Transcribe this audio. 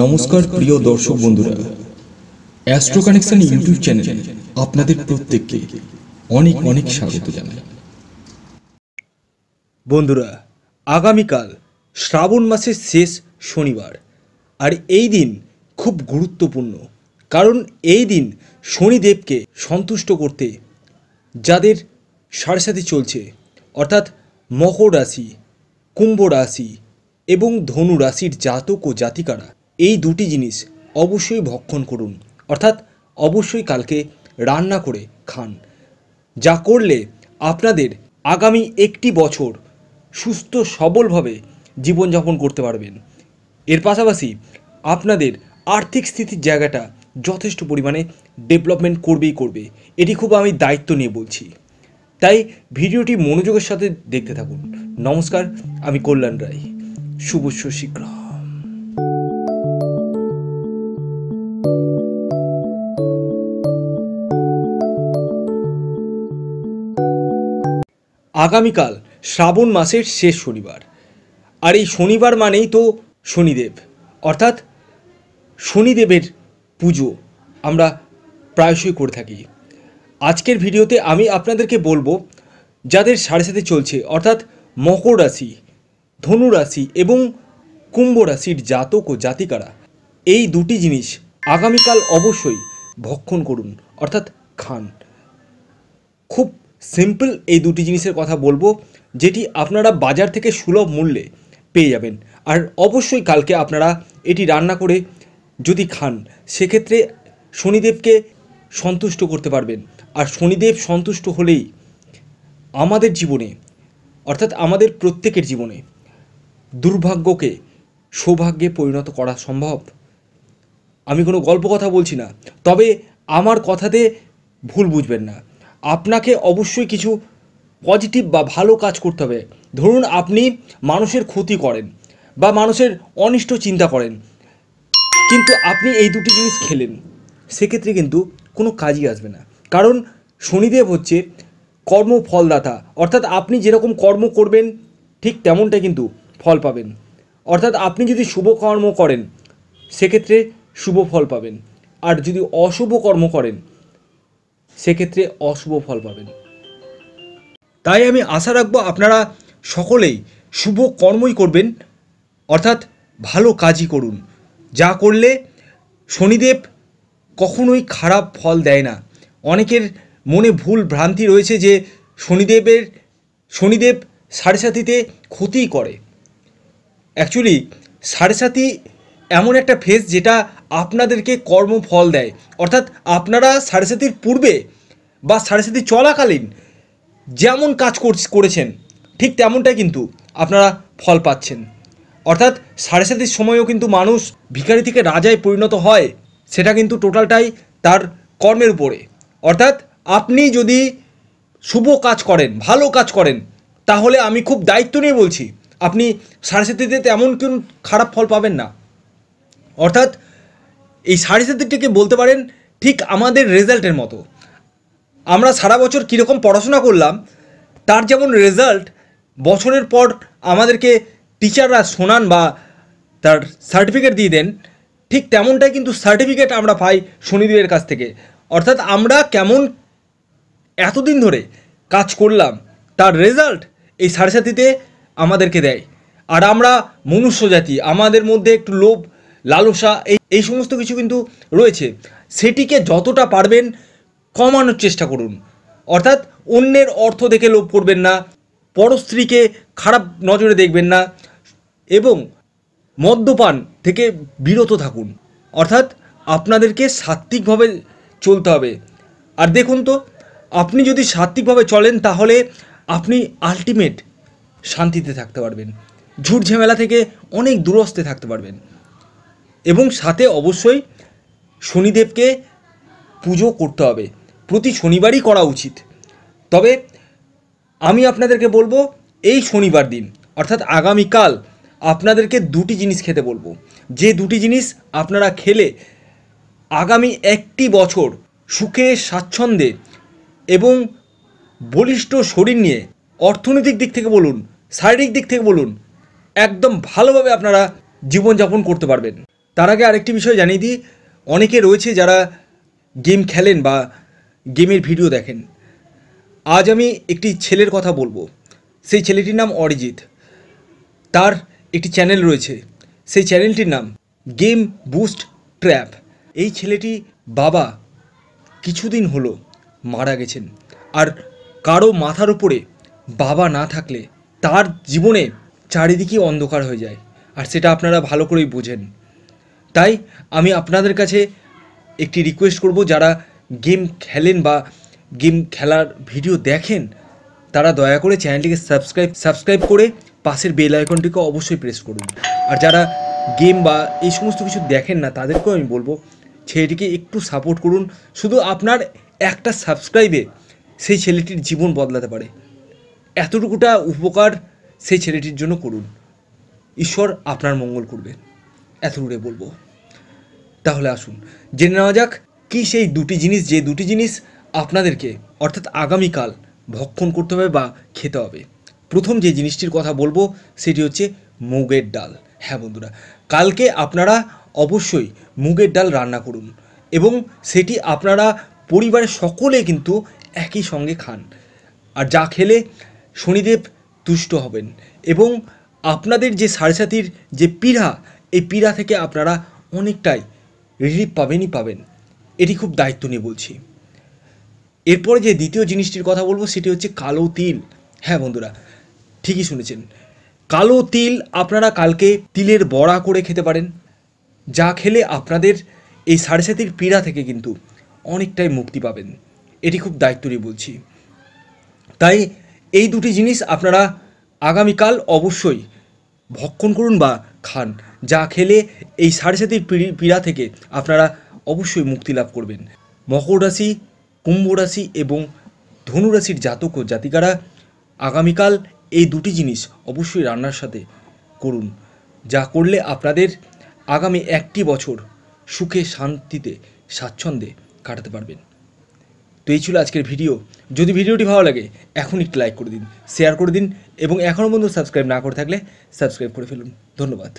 নমস্কার প্রিয় দর্শক বন্ধুরা অ্যাস্ট্রো কানেকশন ইউটিউব চ্যানেলে আপনাদের প্রত্যেককে অনেক অনেক স্বাগত জানাই বন্ধুরা আগামীকাল শ্রাবণ মাসের শেষ শনিবার আর এই দিন খুব গুরুত্বপূর্ণ কারণ এই দিন শনিদেবকে সন্তুষ্ট করতে যাদের সাড়ে সাথে চলছে অর্থাৎ মকর রাশি কুম্ভ রাশি এবং ধনু রাশির জাতক ও জাতিকারা এই দুটি জিনিস অবশ্যই ভক্ষণ করুন অর্থাৎ অবশ্যই কালকে রান্না করে খান যা করলে আপনাদের আগামী একটি বছর সুস্থ সবলভাবে জীবনযাপন করতে পারবেন এর পাশাপাশি আপনাদের আর্থিক স্থিতির জায়গাটা যথেষ্ট পরিমাণে ডেভেলপমেন্ট করবেই করবে এটি খুব আমি দায়িত্ব নিয়ে বলছি তাই ভিডিওটি মনোযোগের সাথে দেখতে থাকুন নমস্কার আমি কল্যাণ রায় শুভ শশীগ্রহ আগামীকাল শ্রাবণ মাসের শেষ শনিবার আর এই শনিবার মানেই তো শনিদেব অর্থাৎ শনিদেবের পুজো আমরা প্রায়শই করে থাকি আজকের ভিডিওতে আমি আপনাদেরকে বলবো যাদের সাড়ে সাথে চলছে অর্থাৎ মকর রাশি ধনু রাশি এবং কুম্ভ রাশির জাতক ও জাতিকারা এই দুটি জিনিস আগামীকাল অবশ্যই ভক্ষণ করুন অর্থাৎ খান খুব সিম্পল এই দুটি জিনিসের কথা বলবো যেটি আপনারা বাজার থেকে সুলভ মূল্যে পেয়ে যাবেন আর অবশ্যই কালকে আপনারা এটি রান্না করে যদি খান সেক্ষেত্রে শনিদেবকে সন্তুষ্ট করতে পারবেন আর শনিদেব সন্তুষ্ট হলেই আমাদের জীবনে অর্থাৎ আমাদের প্রত্যেকের জীবনে দুর্ভাগ্যকে সৌভাগ্যে পরিণত করা সম্ভব আমি কোনো গল্প কথা বলছি না তবে আমার কথাতে ভুল বুঝবেন না আপনাকে অবশ্যই কিছু পজিটিভ বা ভালো কাজ করতে হবে ধরুন আপনি মানুষের ক্ষতি করেন বা মানুষের অনিষ্ট চিন্তা করেন কিন্তু আপনি এই দুটি জিনিস খেলেন সেক্ষেত্রে কিন্তু কোনো কাজই আসবে না কারণ শনিদেব হচ্ছে কর্ম ফলদাতা অর্থাৎ আপনি যেরকম কর্ম করবেন ঠিক তেমনটা কিন্তু ফল পাবেন অর্থাৎ আপনি যদি শুভ কর্ম করেন সেক্ষেত্রে শুভ ফল পাবেন আর যদি অশুভ কর্ম করেন সেক্ষেত্রে অশুভ ফল পাবেন তাই আমি আশা রাখবো আপনারা সকলেই শুভ কর্মই করবেন অর্থাৎ ভালো কাজই করুন যা করলে শনিদেব কখনোই খারাপ ফল দেয় না অনেকের মনে ভুল ভ্রান্তি রয়েছে যে শনিদেবের শনিদেব সাড়ে সাতিতে ক্ষতিই করে অ্যাকচুয়ালি সাড়ে সাতি এমন একটা ফেস যেটা আপনাদেরকে কর্মফল দেয় অর্থাৎ আপনারা সারস্বতীর পূর্বে বা সারস্বতী চলাকালীন যেমন কাজ করেছেন ঠিক তেমনটাই কিন্তু আপনারা ফল পাচ্ছেন অর্থাৎ সারস্বতীর সময়ও কিন্তু মানুষ ভিখারি থেকে রাজায় পরিণত হয় সেটা কিন্তু টোটালটাই তার কর্মের উপরে অর্থাৎ আপনি যদি শুভ কাজ করেন ভালো কাজ করেন তাহলে আমি খুব দায়িত্ব নিয়ে বলছি আপনি সারস্বতীতে তেমন কোন খারাপ ফল পাবেন না অর্থাৎ এই সাড়ে সাতিটিকে বলতে পারেন ঠিক আমাদের রেজাল্টের মতো আমরা সারা বছর কীরকম পড়াশোনা করলাম তার যেমন রেজাল্ট বছরের পর আমাদেরকে টিচাররা শোনান বা তার সার্টিফিকেট দিয়ে দেন ঠিক তেমনটাই কিন্তু সার্টিফিকেট আমরা পাই শনিদেবের কাছ থেকে অর্থাৎ আমরা কেমন এতদিন ধরে কাজ করলাম তার রেজাল্ট এই সাড়ে সাতিতে আমাদেরকে দেয় আর আমরা মনুষ্য জাতি আমাদের মধ্যে একটু লোভ লালসা এই এই সমস্ত কিছু কিন্তু রয়েছে সেটিকে যতটা পারবেন কমানোর চেষ্টা করুন অর্থাৎ অন্যের অর্থ দেখে লোভ করবেন না পরস্ত্রীকে খারাপ নজরে দেখবেন না এবং মদ্যপান থেকে বিরত থাকুন অর্থাৎ আপনাদেরকে সাত্ত্বিকভাবে চলতে হবে আর দেখুন তো আপনি যদি সাত্ত্বিকভাবে চলেন তাহলে আপনি আলটিমেট শান্তিতে থাকতে পারবেন ঝুট ঝামেলা থেকে অনেক দূরস্থে থাকতে পারবেন এবং সাথে অবশ্যই শনিদেবকে পুজো করতে হবে প্রতি শনিবারই করা উচিত তবে আমি আপনাদেরকে বলবো এই শনিবার দিন অর্থাৎ আগামীকাল আপনাদেরকে দুটি জিনিস খেতে বলবো যে দুটি জিনিস আপনারা খেলে আগামী একটি বছর সুখে স্বাচ্ছন্দ্যে এবং বলিষ্ঠ শরীর নিয়ে অর্থনৈতিক দিক থেকে বলুন শারীরিক দিক থেকে বলুন একদম ভালোভাবে আপনারা জীবনযাপন করতে পারবেন তার আগে আরেকটি বিষয় জানিয়ে দিই অনেকে রয়েছে যারা গেম খেলেন বা গেমের ভিডিও দেখেন আজ আমি একটি ছেলের কথা বলবো সেই ছেলেটির নাম অরিজিৎ তার একটি চ্যানেল রয়েছে সেই চ্যানেলটির নাম গেম বুস্ট ট্র্যাপ এই ছেলেটি বাবা কিছুদিন হলো মারা গেছেন আর কারো মাথার উপরে বাবা না থাকলে তার জীবনে চারিদিকেই অন্ধকার হয়ে যায় আর সেটা আপনারা ভালো করেই বোঝেন তাই আমি আপনাদের কাছে একটি রিকোয়েস্ট করব যারা গেম খেলেন বা গেম খেলার ভিডিও দেখেন তারা দয়া করে চ্যানেলটিকে সাবস্ক্রাইব সাবস্ক্রাইব করে পাশের বেল আইকনটিকে অবশ্যই প্রেস করুন আর যারা গেম বা এই সমস্ত কিছু দেখেন না তাদেরকেও আমি বলবো ছেলেটিকে একটু সাপোর্ট করুন শুধু আপনার একটা সাবস্ক্রাইবে সেই ছেলেটির জীবন বদলাতে পারে এতটুকুটা উপকার সেই ছেলেটির জন্য করুন ঈশ্বর আপনার মঙ্গল করবে এতদূরে বলবো তাহলে আসুন জেনে নেওয়া যাক কি সেই দুটি জিনিস যে দুটি জিনিস আপনাদেরকে অর্থাৎ আগামীকাল ভক্ষণ করতে হবে বা খেতে হবে প্রথম যে জিনিসটির কথা বলবো সেটি হচ্ছে মুগের ডাল হ্যাঁ বন্ধুরা কালকে আপনারা অবশ্যই মুগের ডাল রান্না করুন এবং সেটি আপনারা পরিবারের সকলে কিন্তু একই সঙ্গে খান আর যা খেলে শনিদেব তুষ্ট হবেন এবং আপনাদের যে সাড়ে সাতির যে পীড়া এই পীড়া থেকে আপনারা অনেকটাই রিলিফ পাবেনই পাবেন এটি খুব দায়িত্ব নিয়ে বলছি এরপরে যে দ্বিতীয় জিনিসটির কথা বলবো সেটি হচ্ছে কালো তিল হ্যাঁ বন্ধুরা ঠিকই শুনেছেন কালো তিল আপনারা কালকে তিলের বড়া করে খেতে পারেন যা খেলে আপনাদের এই সাড়ে সাতির পীড়া থেকে কিন্তু অনেকটাই মুক্তি পাবেন এটি খুব দায়িত্ব নিয়ে বলছি তাই এই দুটি জিনিস আপনারা আগামীকাল অবশ্যই ভক্ষণ করুন বা খান যা খেলে এই সাড়ে সাতির পীড়া থেকে আপনারা অবশ্যই মুক্তি লাভ করবেন মকর রাশি কুম্ভ রাশি এবং ধনুরাশির জাতক ও জাতিকারা আগামীকাল এই দুটি জিনিস অবশ্যই রান্নার সাথে করুন যা করলে আপনাদের আগামী একটি বছর সুখে শান্তিতে স্বাচ্ছন্দ্যে কাটাতে পারবেন তো এই ছিল আজকের ভিডিও যদি ভিডিওটি ভালো লাগে এখন একটি লাইক করে দিন শেয়ার করে দিন এবং এখনও পর্যন্ত সাবস্ক্রাইব না করে থাকলে সাবস্ক্রাইব করে ফেলুন ধন্যবাদ